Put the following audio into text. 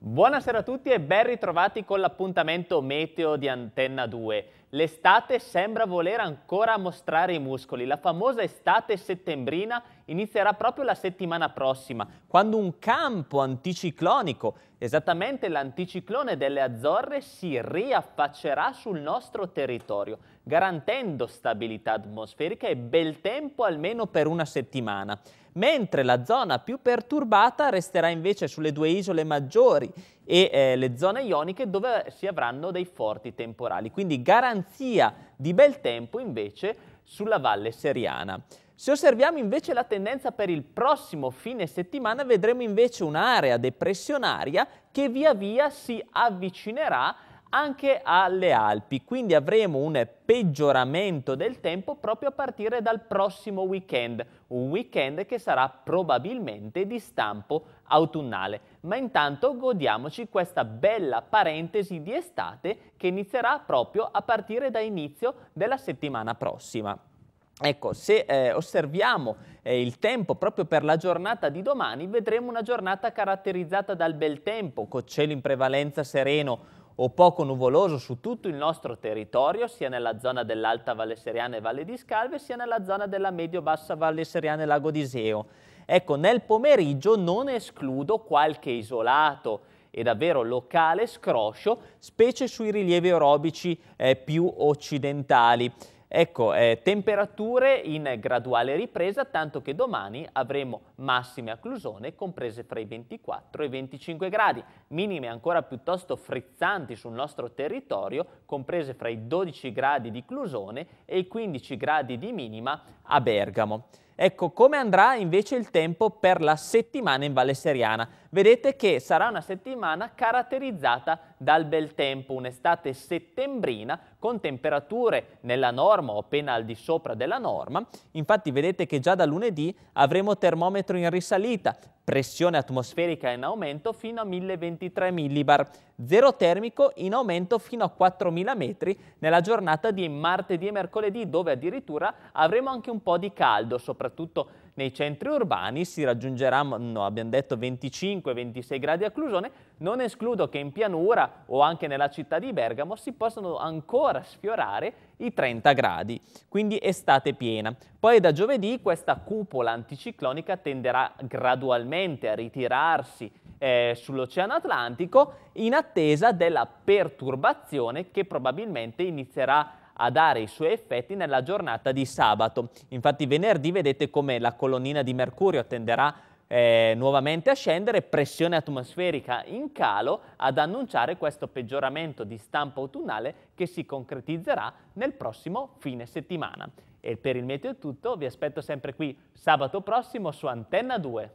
Buonasera a tutti e ben ritrovati con l'appuntamento Meteo di Antenna 2. L'estate sembra voler ancora mostrare i muscoli. La famosa estate settembrina inizierà proprio la settimana prossima, quando un campo anticiclonico, esattamente l'anticiclone delle Azzorre, si riaffaccerà sul nostro territorio, garantendo stabilità atmosferica e bel tempo almeno per una settimana. Mentre la zona più perturbata resterà invece sulle due isole maggiori, e eh, le zone ioniche dove si avranno dei forti temporali, quindi garanzia di bel tempo invece sulla valle seriana. Se osserviamo invece la tendenza per il prossimo fine settimana vedremo invece un'area depressionaria che via via si avvicinerà anche alle Alpi, quindi avremo un peggioramento del tempo proprio a partire dal prossimo weekend, un weekend che sarà probabilmente di stampo autunnale. Ma intanto godiamoci questa bella parentesi di estate che inizierà proprio a partire da inizio della settimana prossima. Ecco, se eh, osserviamo eh, il tempo proprio per la giornata di domani, vedremo una giornata caratterizzata dal bel tempo, con cielo in prevalenza sereno, o poco nuvoloso su tutto il nostro territorio, sia nella zona dell'Alta Valle Seriana e Valle di Scalve, sia nella zona della medio-bassa Valle Seriana e Lago di Seo. Ecco, nel pomeriggio non escludo qualche isolato e davvero locale scroscio, specie sui rilievi aerobici eh, più occidentali. Ecco, eh, temperature in graduale ripresa, tanto che domani avremo massime a Clusone comprese fra i 24 e i 25 gradi, minime ancora piuttosto frizzanti sul nostro territorio, comprese fra i 12 gradi di Clusone e i 15 gradi di minima a Bergamo. Ecco, come andrà invece il tempo per la settimana in Valle Seriana? Vedete che sarà una settimana caratterizzata dal bel tempo, un'estate settembrina con temperature nella norma o appena al di sopra della norma. Infatti vedete che già da lunedì avremo termometro in risalita, pressione atmosferica in aumento fino a 1023 millibar, zero termico in aumento fino a 4000 metri nella giornata di martedì e mercoledì dove addirittura avremo anche un po' di caldo, soprattutto nei centri urbani si raggiungeranno, abbiamo detto, 25-26 gradi a Clusone, non escludo che in pianura o anche nella città di Bergamo si possono ancora sfiorare i 30 gradi, quindi estate piena. Poi da giovedì questa cupola anticiclonica tenderà gradualmente a ritirarsi eh, sull'Oceano Atlantico in attesa della perturbazione che probabilmente inizierà a dare i suoi effetti nella giornata di sabato. Infatti venerdì vedete come la colonnina di Mercurio tenderà eh, nuovamente a scendere, pressione atmosferica in calo ad annunciare questo peggioramento di stampo autunnale che si concretizzerà nel prossimo fine settimana. E per il meteo è tutto, vi aspetto sempre qui sabato prossimo su Antenna 2.